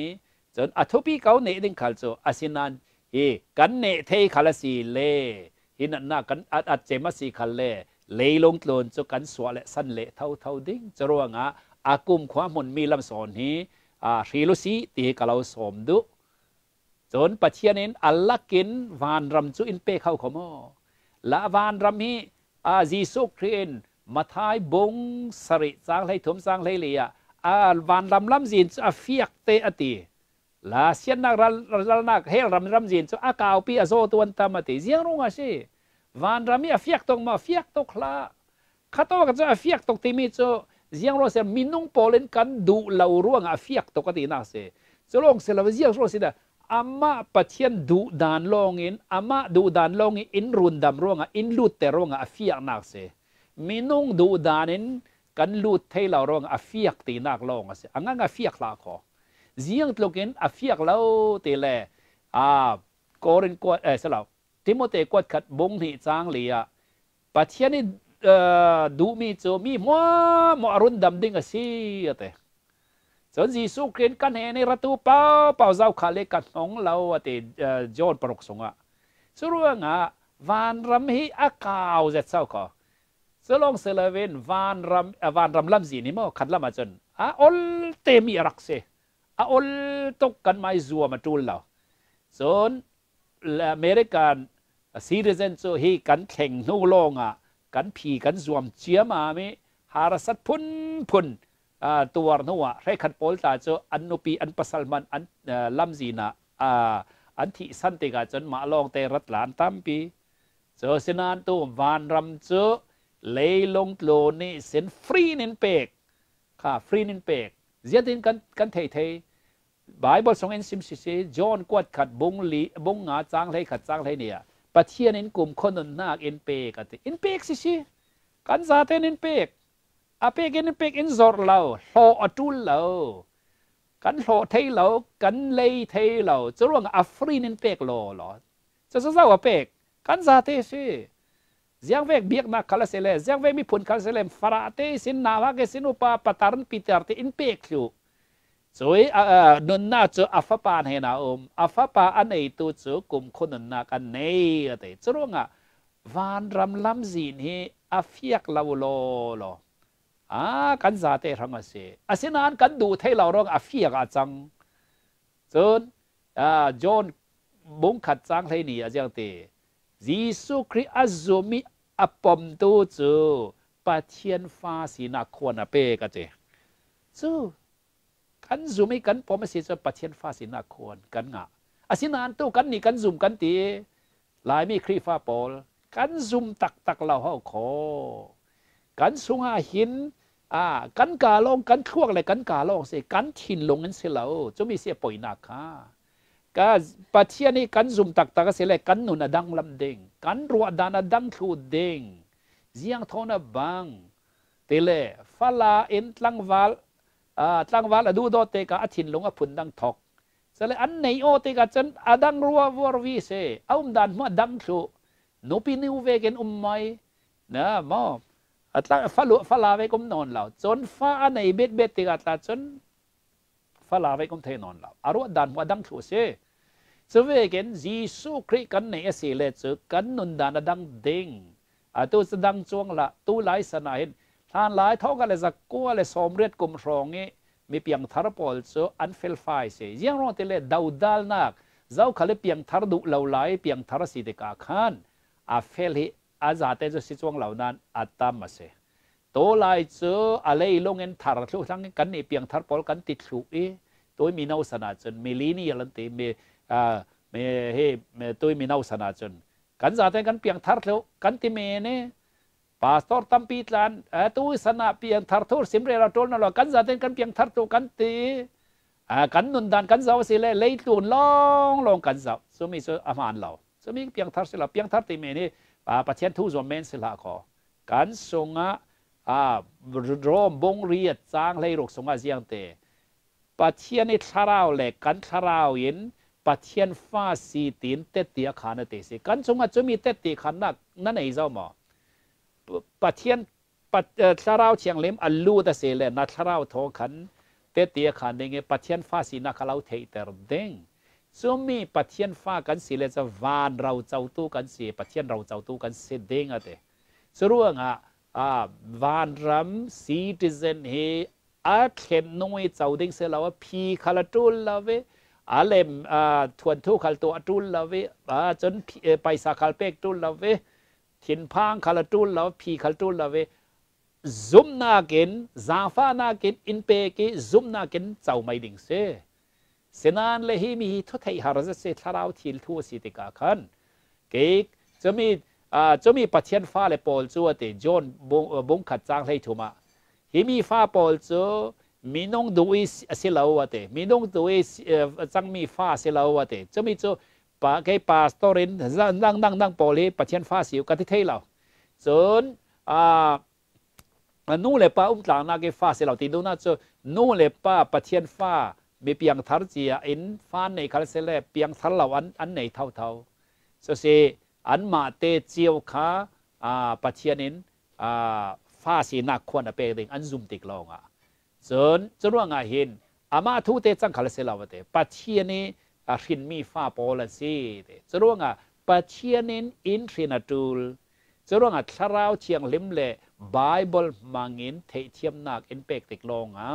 จนอัทบีเขาเนดิ้งขัุโซอาสินันฮีกันเนเทคาลสีเลฮินันนากันอัดอัดเจมัสีคันเลเลยลงโลนจุกันสวะและสั้นเละเท่าเท่าดิ้งจรวงะอากุมความมนมีลำสอนนี้อาฮีลุสีตีกะเราสมดุจนปัจเจเยนนอัลลักินวานรำจุอินเปเข้าขโมละวานรำฮีอาจีสุครีนมาทายบงสริสร้างไลถมสร้างไลเลียอาวานรำลำจีนอาเฟียกเตอตีลาเสียนนักรัลนักเฮลรำรำจีนจ้อากาวปีอโซตัวนตามาติเสียงรุงอาชีวันรำมีอาฟียกตรงมาเฟียกตกลาข้าตัวก็จะอาฟียกตกติมีจ้อเสียงรสมินุ่งโพเลนกันดูเหล่าร่วงอาฟียกตกตินาเสจ้ลงเสลาเสียงรสิดาอามาปะเทียนดูดานลองอินอามาดูดานลองอินรุนดำร่วงอินลุดแต่ร่วงอาฟียกนักเสมินุ่งดูดานินกันลุดเทเหล่าร่วงอาฟียกตีนักลองอาเสอังงั้นอฟียกลาขอ riêng lúc kiến à phiệt lâu thì là à có đến quật ờ à, sao lâu thế mà thế quật khát bông thì trang lì à bà thiên đi ờ, đủ mi cho mi mua mua run đầm đinh à si à thế cho Giêsu kiến căn hệ này ra tu bao bao giao khá lệ cắt nóng lâu ờ, à thế John Parok sung à số ruộng à van ram hi a cao zet sao có số long selaven van ram van ram làm zi ni mà khát làm à chân à all te mi rak se อาอลตกกันไม่จัวมาจูนเราส่วนอเมริกันซีเรเซนโซฮีกันแข่งนู่ลงอ่ะกันผีกันซวมเจียมามิหารสัตพุนพุนตัวนัวเรคันโปลตาจอันนุปีอันปัสลมันอันลำจีนาอันที่สันติกาจนมาลองเตรัตหลานตั้มปีเจอสนานตัววานรำเจอเลยลงโลนี่เส้นฟรีนินเปกค่ะฟรีนินเปกเจียดินกันกันเทเทไบเบิลสองเอ็นซิมซีซีจอห์นกวดขัดบงลีบงงาจางไรขัดจางไรเนี่ย ประเทศนินกลุ่มคนนนาเอ็นเปกันเอ็นเปกซีซีกันซาเทนเอ็นเปกอาเปกเอ็นเปกเอ็นจอร์เลาโฮอตุลเลากันโฮเทเลากันเลยเทเลาจะร่วงอัฟรีนเอ็นเปกหลอหรอจะเศร้าอาเปกกันซาเทซีเจ้าเวกเบียกมาคาลาเซเลเจ้าเวกมีผลคาลาเซเลมฟราเตสินนาวาเกสินอุปาปตารันปิเตาร์ตีอินเปกอยูสวยเอ่อนุนนาจูอัฟปานเฮนาอมอัฟปาอันไหนตัวจูกลุ่มคนนุนนากันเนี่ยแต่จรวงอ่ะวานรำลำจีนี้อัฟยักเลาวโลโลอ่ากันซาเตทังอ่ะสิอ่ะสินานกันดูเทเราลองอัฟยักอาจังจนอ่าจนบุ้งขัดจังเลยนี่อ่ะจังเตยิสุคริอัจโอมิอัปปมตัวจูปะเทียนฟ้าสีนักควรอ่ะเป้กันเจจูกันซูไม่กันพอมาเสียจะปัจเจียนฟ้าสินาควรกันงะอาสินานตู้กันนี่กันซุมกันตีหลายมีครีฟ้าปอลกันซุมตักตักเราเ้าขอกันสุงหาหินอ่ากันกาลงกันทั่วอะไรกันกาลงเสกันถิ่นลงเงินเสียเราจะมีเสียป่อยหนักค่ะก็ปัจเจียนี่กันซุมตักตักเสียเลยกันหนุนดังลำเด้งกันรัวดานะดังทูเด้งเสียงทอนะบังเตเลฟลาเอ็นลังวาลตั้งวัดละดูโดเตกาอถินลงอพุนดังทอกสลอันไหนโอเตกาจันอดังรัววรวีเซเอามดันมาดังชุนูปินิวเวกันอุมไม่นะมออัตลาฟลุฟลาเวกุมนอนเหล่าจนฟ้าอันไหนเบ็ดเบ็ดเตกาตาจนฟลาเวกุมเทนอนเหล่าอรุดันมาดังสุเซสเวกันยีสุคริกันในเอเซเลจกันนุนดานดังเด้งอัตัวดังจวงละตุไลสนาเห็นท่านหลายเท่ากันเลยสักกัวเลยสมเรียดกลมรองนี้มีเพียงทารพอลเจอันเฟลไฟเสียยังรอเตเลดาวดัลนักเจ้าขลเพียงทารดุเหล่าไหลเพียงทารสิเดกาขันอาเฟลฮิอาจาเตจะสิจวงเหล่านั้นอัตตามาเสตัวลายเจออะไรลงเงินทารทุกทั้งกันนี่เพียงทารพอลกันติดสุอีตัวมีนาวสนาจนมีลีนี่ยันตีมีอ่ามีเฮตัวมีนาวสนาจนกันจาเตกันเพียงทารทุกกันติเมเนี่ยปาสตอร์ตัมปีตันเอตุสนาเปียงทาร์ทูสิมเรราโตนนลกันซาเดนกันเปียงทาร์ทูกันตีอ่ากันนุนดานกันซาวสิเลเลยตูนลองลองกันซาสมิสอามานเราสมิเปียงทาร์สิลาเปียงทาร์ตีเมนี่ปาประเทศทูโซเมนสิลาขอกันสงะอ่ารอมบงเรียดจางเลยรุกสงะเสียงเตะประเทศนี้ทาราวเลกันทาราวเหนประเทศฟาสีตินเตตียคานเตสิกันสงะจะมีเตตียขานนักนั่นไอเจ้าหมอปะเทียนปัอชาราวเชียงเล็มอัลลูตะเสเลนัชราวทอขันเตเตียขันเดงปัเทียนฟาสีนักเราเทเตอร์เดงซุมมีปัเทียนฟากันสีเลจะวานเราเจ้าตู้กันสีปัเทียนเราเจ้าตู้กันเสเดงอะเตสรุงอ่ะอ่าวานรัมซีติเซนเฮอาเข็นนอยเจ้าดิ้งเสลาวพีคาาตุลลาเวอาเลมอ่าทวนทุกขัลตัวตุลลาเวอ่าจนไปสาขาเปกตุลลาเวทินพางคาลตุลเราพีคาลตุลเราเว zoom na gen zafa na gen in pe ke zoom na gen chau mai ding se senan le hi mi hi tho thai har za se tharau thil thu si te ka khan ke chami a chami pathian fa le pol chu ate jon bong bong khat chang lai thuma hi mi fa pol chu mi nong du is se lau ate mi nong du is chang mi fa se lau ate chami chu ปะเกปาสตอรินนั่งนั่งนั่งนั่งโปลีปะเชียนฟาสิวกะที่เท่เราจนอ่านู่นเลยปะอุ้มต่างนาเกฟ้าสิเราตีดูน่าจะนู่นเลยปะปะเชียนฟ้ามีเพียงทัาเจียอินฟาในคาลเซเลเพียงทารเหล่าอันอันไหนเท่าเท่าส่วนสีอันมาเตจิโวขาอ่าปะเชียนินอ่าฟาสีนักควรเปีร็งอันซุ่มติกลองอ่ะส่วนจนว่าไงเห็นอามาทูเตจังคาลเซเลวเตปะเชียนี้อาชินมีฟ้าปอลซีเดสรวงอ่ะปัจเจียนนอินทรีนาตูลสรวงอ่ะสาราวเชียงลิมเล่ไบเบิลมังอินเทเทียมนักอินเปกติกลงอ่ะ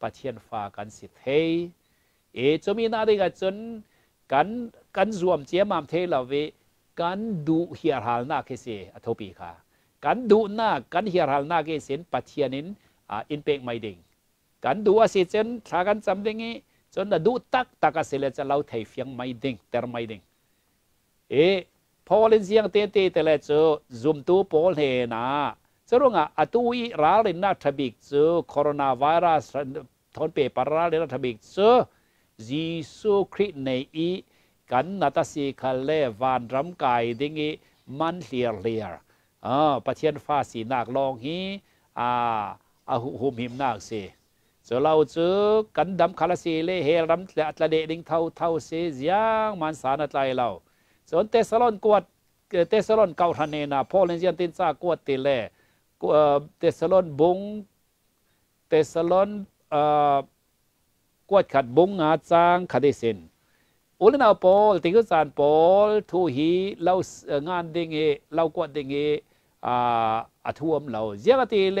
ปัจเจียนฟ้ากันสิเทเอจะมีนาดีกันจนกันกันรวมเชียมามเทลาเวกันดูเฮียรฮาลนาเคเซอัทปีคากันดูนากันเฮียรฮาลนาเคเินปจเจียนินอินเปกไม่ดิงกันดูว่าสิเจนถ้ากันจำได้ไงจนดูตักตักเสลจะเล่าไทยฟียงไม่ดิงแต่ไม่ดิงเอ๋พอเล่นเสียงเตเตแต่ละเจ่ zoom ตัวพอลเฮนะจะรู้งะอตุยราเินนาทบิกจู่โคโรนาไวรัสทอนเปปาร้าเรนนาทบิกจู่ยิสุคริสในอีกันนาตาสีคาเลวานรำไก่ดิ่งมันเลียเลียอ่าประเทศฟาสีนากลองฮีอ่าอาหุมหิมนากเซสเราจึกันดำคาราซีเลเฮรัมและอัตลาเดดิงเท่าเท่าเสียงมันสารใจเราส่วนเตสลอนกวดเตสลอนเกาทนเนนาพอลเลนเซียนตินซากวดตีแลเตสลอนบุงเตสลอนกวดขัดบุงอาจางคาดิเซนอุลนาโปลติกุซานโปลทูฮีเรางานดิงเอเรากวดดิงเออ่าทวมเราเยกตีเล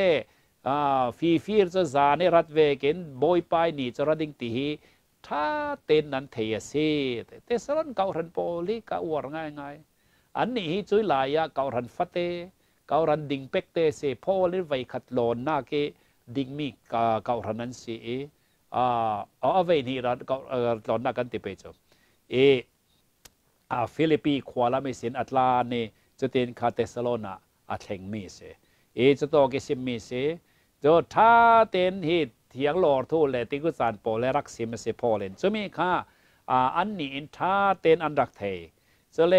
ฟีร์จะจาในรัฐเวกินบอยไปนี่จะระดิ่งตีถ้าเต็นนั้นเทียสีเตสรันเกาหันโปลีกาอว์ง่ายง่ายอันนี้ช่วยลายเกาหันฟัตเตเกาหันดิ่งเป็กเตเซพอลิไวขัดหลอนนาเกดิ่งมีเกาหันนั้นสีอ่าเอาไว้นี่รัดเกาหลอนนากันติเปจเออาฟิลิปปีควาลาเมสินอัตลาเนจะเตนคาเตสโลนาอัตเทงมีเซเอจะโตเกสิมมีเซจดท่าเต้นฮิตเถียงหลอดทูเลติกุสานโปและรักสิมเสพอเลนซึ่งมีค่าอันนี้ท่าเต้นอันรักเทเสเล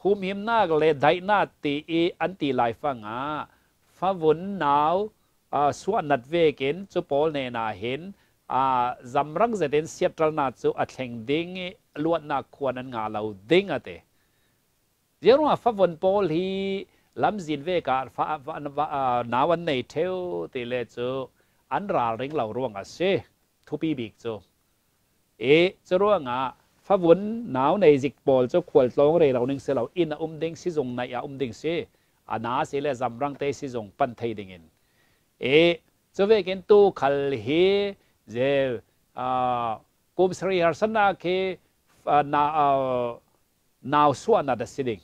คุมหิมนาเลไดนาตีอันตีลายฟังอาฟ้าฝนหนาวสวนนัดเวกินจูโปลเนนาเห็นจำรังเสด็นเสียตรนาจูอัดแข่งดิ้งลวดนักควรนันงาเราดิ้งอ่ะเตเดี๋ยวว่าฟ้าฝนโปลี lắm gì về cả phá nào anh này theo thì lệ chứ anh ra ring lau ruộng à xe thu bi bị chứ ế cho ruộng à phá vốn nào này dịch bol cho quật lông rồi lau ninh xe lau in um đinh sử dụng này à um đinh xe à ná xe là giảm răng tê sử dụng pan thay đình in ế cho về kiến tu khal hi giờ à cũng sri harsana khi à, na à nào suan là đất sinh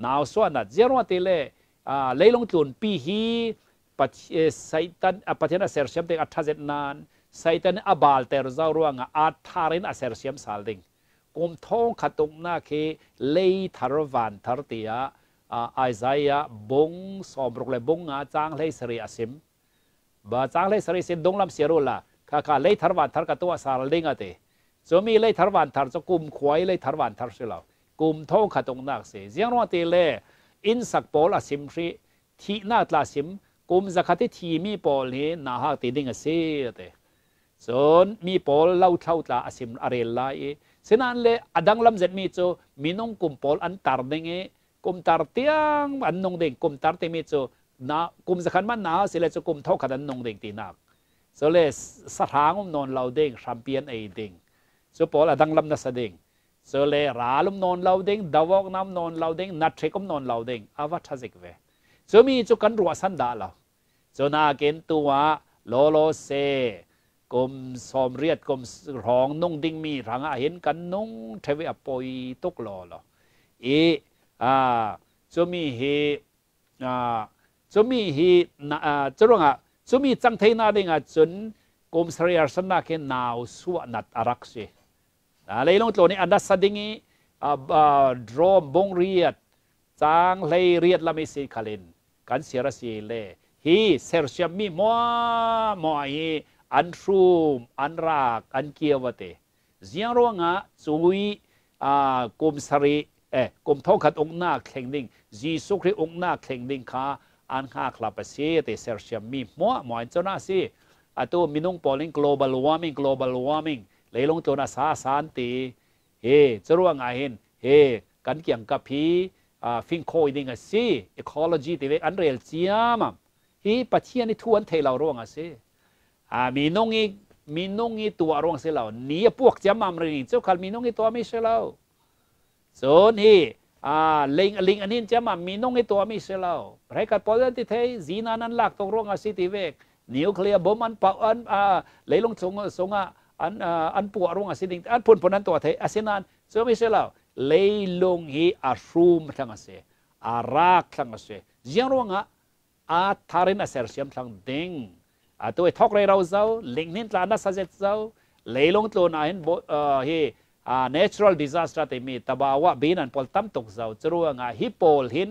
nào soạn là zero mà tỷ lệ à lấy long chuẩn pi hi bắt saitan à bắt hiện aser siam tiếng atha zet nan saitan abal ter zau ruang à atha rin aser siam sal ding kum thong khatuk na khi lấy thar van thar tia à Isaiah bong som rok le bong nga chang lấy sari asim ba chang lấy sari sin dong lam siru la kha kha lấy thar van thar ka tua sal ding ate zomi lấy thar van thar cho kum khwai lấy thar van thar silau กุมท้องขัดตรงนักเสียงร้องตีเล่อินสักโปลาซิมทรีที่น่าตลาซิมกุมสักที่ทีมีโปลนี่น่าหักตีดิ่งเสียเตส่วนมีโปลเล่าเท่าตลาซิมอะไรไล่สินั้นเลยอดังลำเจ็ดมีโจมีน้องกุมโปลอันตารดิ่งเอกุมตารเตียงอันนงเด่งกุมตารเตมีโจนากุมสักขันมันนนาเสียเลยจะกุมท้องขัดอันนงเด่งตีนักโซเลสสถางมนอนเราเด้งแชมเปียนเอเด้งโซปอลอดังลำนัสเด้งสซเลราลุมนอนเราเด้งดาวกน้ำนอนเราเด้งนัทเชกุมนอนเราเด้งอวัชสิกเวสมีจุกันรัวสันดาลรานาเกนตัวโลโลเซกลมสอมเรียดกลมร้องนุ่งดิ้งมีรังเห็นกันนุ่งเทวิอปอยตกหล่อหรอเออ่าจมีเฮอ่าจมีเฮน่าจรงอ่ะจมีจังเทนาเด้งอ่ะจนกลมสรียสนาเกนนาวสวนัดอารักษ์อะไรลงตัวนี้อันดับสดิงีดรอมบงเรียดจางเลยเรียดละไม่สิคาลินกันเสียระสีเลฮีเซอร์เชมีมัวมอยอันทรูมอันรากอันเกียวเตเสียงร้องอ่ะจุยกุมสรีเอ่กุมท้องขัดองนาแข่งดิ่งจีสุคริองนาแข่งดิ่งขาอันข้าคลับเสียเตเซอร์เชมีมัวมอยเจ้าหน้าสิอ่ะตัวมินุ่งปอลิง global warming global warming เลยลงโจนอาสาสานตีเฮจร่วงไอเห็นเฮกันเกี่ยงกับพีฟิงโคยดิงองสิเอค l ลจีตีเวอันเรียลเจียมฮีปัจเจียนี่ทวนเทเราร่วงอ่ะสิมีนงอีมีนงอีตัวร่วงเสเราเนี่พวกจะมามเรื่องเจ้าคันมีนงอีตัวไม่ใช่เราโซนฮีอ่าลิงลิงอันนี้จะมามีนงอีตัวไม่ใช่เราใครกันพอดตื่ที่เทีนานั้นหลักตรงร่วงอ่สิตีเวกนิวเคลียร์บอมันเป่าอันอ่าเลยลงสงสงอ่ะ an à, an pu arung asiding an pun punan to the asinan so mi sela leilung hi ashum thang ase arak thang ase ziarunga a tharin aser siam thang ding ato e thok re rau zau lingnin tla na sajet zau leilung tlo na hin à, hi a à, natural disaster te mi tabawa bin an pol tam tok zau chruanga hi pol hin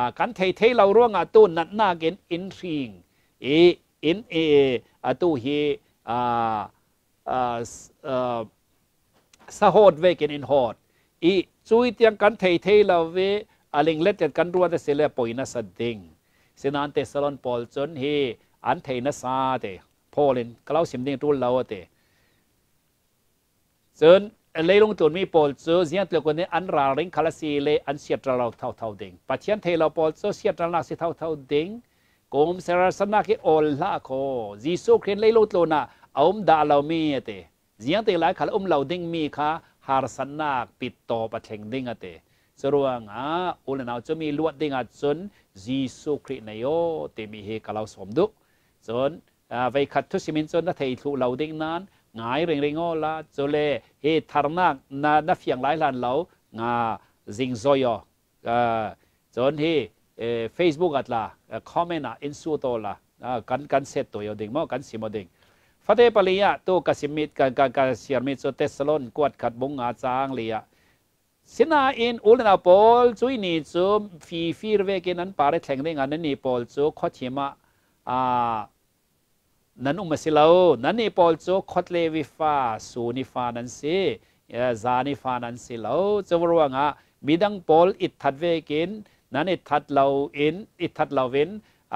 a kan thei thei lo ruanga tu nat na gen in ring e in e, e atu hi a สะฮอดเวกินอินฮอดอีซุยเตียงกันเทยเทยลาเวอลไงเล็ดกันรัวเดเสียเลปอยนัสดิงสินันเตสลอนปอลจนเฮอันเทยนัสซาเตพอลินกล่าวสิ่มดิงรูลาวเตจนเลยลงตัวมีปอลเจอเสียนเตียวคนนี้อันราริงคาลาซีเลอันเสียตราเราเท่าเท่าเด้งปัจเจียนเทยเราปอลเจอเสียตราเราเสียเท่าเท่าเด้งกกมเซราสนาคิโอลลาโคจีโซเครนเลยลงตัวน่ะอาอมดาเรามีเตเสียงเตหลายขัุอมเราดิ้งมีค่ะฮาร์สนาปิดต่อประเทงดิ้งเตสรวงอาอุลนาจะมีลวดดิ้งอาจนยีสุครินโยเตมีเฮกเราสมดุจนไปขัดทุสิมินจนนัทเทูเราดิ้งนั้นงายเริงเริงอละจเลเฮทารนักนานัฟียงหลายลานเรางาจิงโซอยอจนที่เฟซบุ๊กอัตลาคอมเมนต์อินสูโตละกันกันเซตตัวยอดิงมอกันสิมเดิงฟาเทปลียะตัวกสิมิตกันกันกันเสียมิตโซเตสลอนกวดขัดบงอาจางเลียสินาอินอุลนาปอลซุยนีซุมฟีฟีรเวกินันปาร์ิแทงดรงอันนี้ปอลซุขอชิมะอ่านั้นอุมาสิลาวันนี่ปอลซุขอเลวิฟาสูนิฟานันซีซานิฟานันสิลาวจะวรวงอ่ะมีดังปอลอิทัดเวกินนั้นอิทัดเราอินอิทัดเราวิน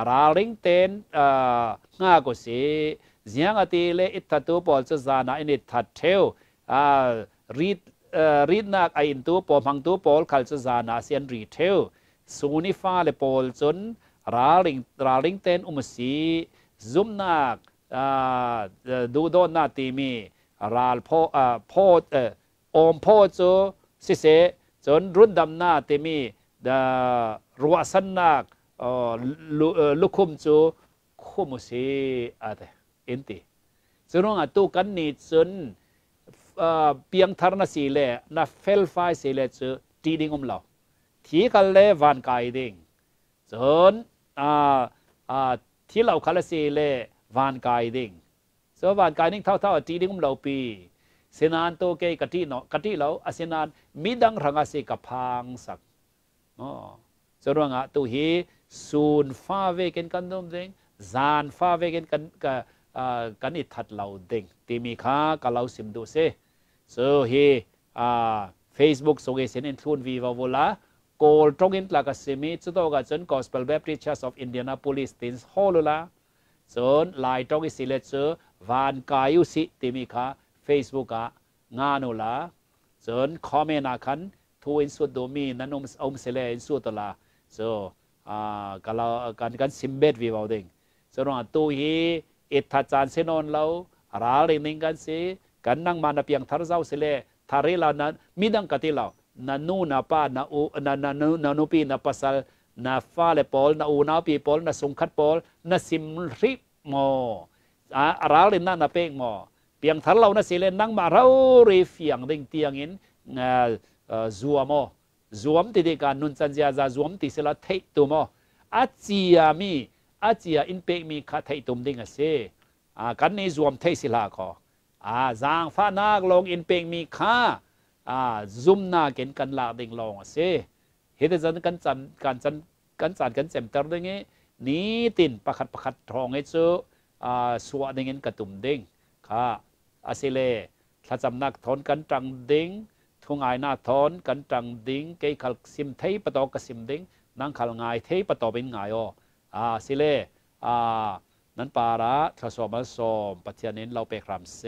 ราลิงเตนอ่าง่ากุสีเสียงอติเลอิทัตูปอลจะจานาอินิทัดเทวอรีดรีดนักอินตูปอพังตูปอลขัลจะานาเสียงรีเทวสูนิฟ้าเลปอลจนราลิงราลิงเตนอุมสีซุมนักดูดอนนาตีมีราลพออพอเอโมพ่อจสิเสจนรุ่นดำนาเตมีดรัวสันนักลุคุมจูคุมสีอะไรเอ็นตีสรุงอ่ะตู้กันนี่ซึ่งเปียงธรณสีเลน่ะเฟลไฟสีเล่จอตีดิ่งอมเราทีกันเลวันกายดิ่งจนอ่าอ่าที่เราคันสีเลวันกายดิ่งส่วนวันกายดิ่งเท่าๆทตีดิ่งอมเราปีเสนานโตเกยกตีเนาะกตที่เราเสนานมีดังรางสีกับพังสักอ๋อสรุงอ่ะตู้ฮีศูนฟ้าเวกันกันดมเด้งจานฟ้าเวกันกันกับ à cái này thật lâu đỉnh thì mình khá cả lâu xem đồ xe so à, Facebook số cái xin thun vì vào vô lá là cái xem chứ tôi cái chân Gospel Baptist Church of Indianapolis tin holo la so lại trong cái xin chứ van cái u sĩ thì Facebook à ngã la so comment à khăn thu in suốt đồ mi năn ông ông sẽ lên suốt là cái là cái cái sim bet vì vào đỉnh so nó เอทาจานเซนอนเราราลินิงกันเสกันนั่งมานาเพียงทารเจ้าเสเลทารีลรานั้นมีดังกติเรานานูนาป้านาอูนานนูนานูปีนาปัสสลนาฟาเลปอลนาอูนาปีปอลนาสงคัดปอลนาซิมริโมอาราลินนัานนาเป่งโมเพียงทารเราเนี่ยเสเลนั่งมาเราเรียฟียงดิงเตียงอินงาจัวโมจัวมติดกันนุนจันเจียจัวมติเสลาเทตัวโมอาจียามีอาเจียอินเปกมีคาไทตุมดิงเสอากันี้รวมเทศิลาคออาจางฟ้านากลงอินเปกมีคาอาซุมนาเก็นกันลาดิงลองเสเหตุจันกันจันกันจันกันจันกันเจมเตอร์ดิงนี้ตินประคัดประคัดทองไอ้เจาอาสวดิงเงินกระตุมดิงค่ะอาเซเลถ้าจำนักทอนกันจังดิงทุงไอนาทอนกันจังดิงเกยขลซิมเทยประตอกสิมดิงนางขลงายเทยประตอเป็นงายออาสิเลอานั้นปาระขสวมสสมปัจเจนินเราไปครามเซ